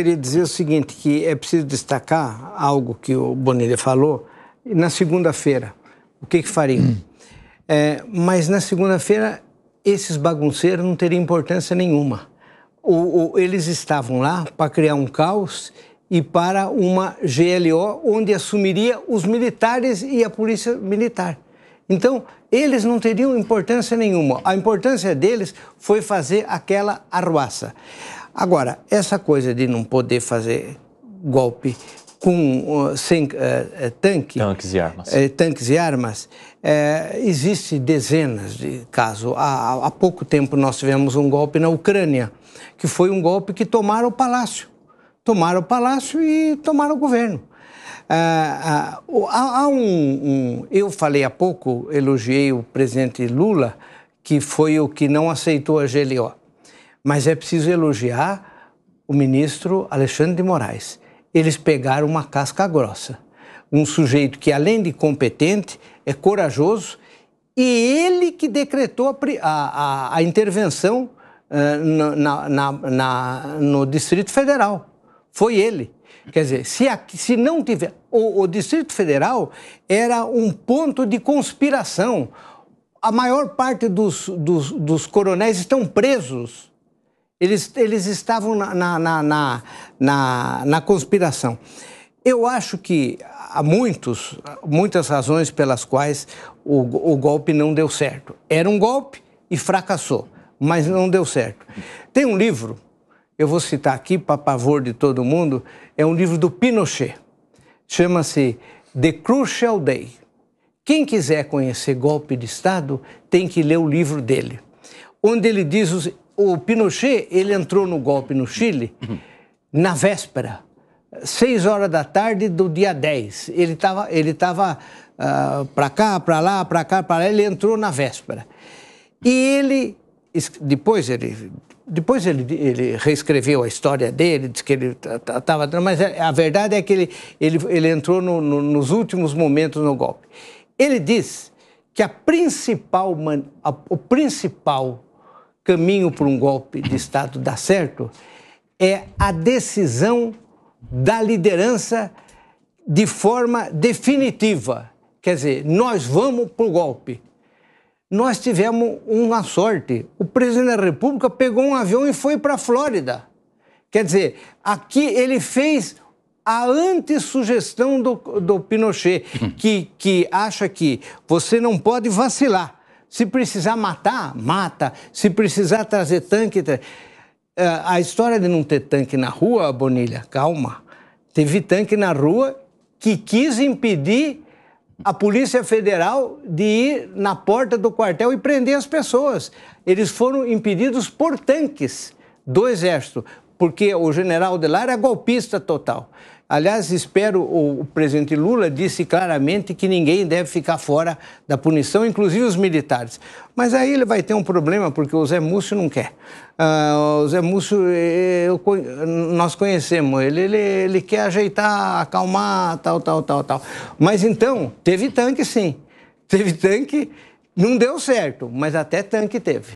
queria dizer o seguinte, que é preciso destacar algo que o Bonilha falou na segunda-feira. O que, que Hum. É, mas na segunda-feira esses bagunceiros não teriam importância nenhuma. eles estavam lá para criar um caos e para uma GLO onde assumiria os militares e a polícia militar. Então, eles não teriam importância nenhuma. A importância deles foi fazer aquela arruaça. Agora, essa coisa de não poder fazer golpe com, sem uh, tanque, tanques e armas, uh, tanques e armas uh, existe dezenas de casos. Há, há pouco tempo nós tivemos um golpe na Ucrânia, que foi um golpe que tomaram o palácio. Tomaram o palácio e tomaram o governo. Ah, ah, há um, um, eu falei há pouco, elogiei o presidente Lula, que foi o que não aceitou a GLO. Mas é preciso elogiar o ministro Alexandre de Moraes. Eles pegaram uma casca grossa. Um sujeito que, além de competente, é corajoso e ele que decretou a, a, a intervenção ah, na, na, na, no Distrito Federal. Foi ele. Quer dizer, se, aqui, se não tiver. O, o Distrito Federal era um ponto de conspiração. A maior parte dos, dos, dos coronéis estão presos. Eles, eles estavam na, na, na, na, na conspiração. Eu acho que há muitos, muitas razões pelas quais o, o golpe não deu certo. Era um golpe e fracassou, mas não deu certo. Tem um livro eu vou citar aqui para pavor de todo mundo, é um livro do Pinochet. Chama-se The Crucial Day. Quem quiser conhecer golpe de Estado tem que ler o livro dele, onde ele diz os, o Pinochet ele entrou no golpe no Chile uhum. na véspera, seis horas da tarde do dia 10. Ele estava ele tava, uh, ah, para cá, para lá, para cá, para lá. Ele entrou na véspera e ele depois ele depois ele, ele reescreveu a história dele, disse que ele estava. Mas é, a verdade é que ele, ele, ele entrou no, no, nos últimos momentos no golpe. Ele diz que a principal, a, o principal caminho para um golpe de Estado dar certo é a decisão da liderança de forma definitiva. Quer dizer, nós vamos para o golpe nós tivemos uma sorte. O presidente da República pegou um avião e foi para a Flórida. Quer dizer, aqui ele fez a antissugestão do, do Pinochet, uhum. que, que acha que você não pode vacilar. Se precisar matar, mata. Se precisar trazer tanque. Tra... Eh, a história de não ter tanque na rua, Bonilha, calma. Teve tanque na rua que quis impedir a Polícia Federal de ir na porta do quartel e prender as pessoas. Eles foram impedidos por tanques do Exército, porque o general de lá era golpista total. Aliás, espero, o presidente Lula disse claramente que ninguém deve ficar fora da punição, inclusive os militares. Mas aí ele vai ter um problema, porque o Zé Múcio não quer. Uh, o Zé Múcio, eh, eh, eu, nós conhecemos ele, ele, ele quer ajeitar, acalmar, tal, tal, tal, tal. Mas então, teve tanque sim. Teve tanque, não deu certo, mas até tanque teve.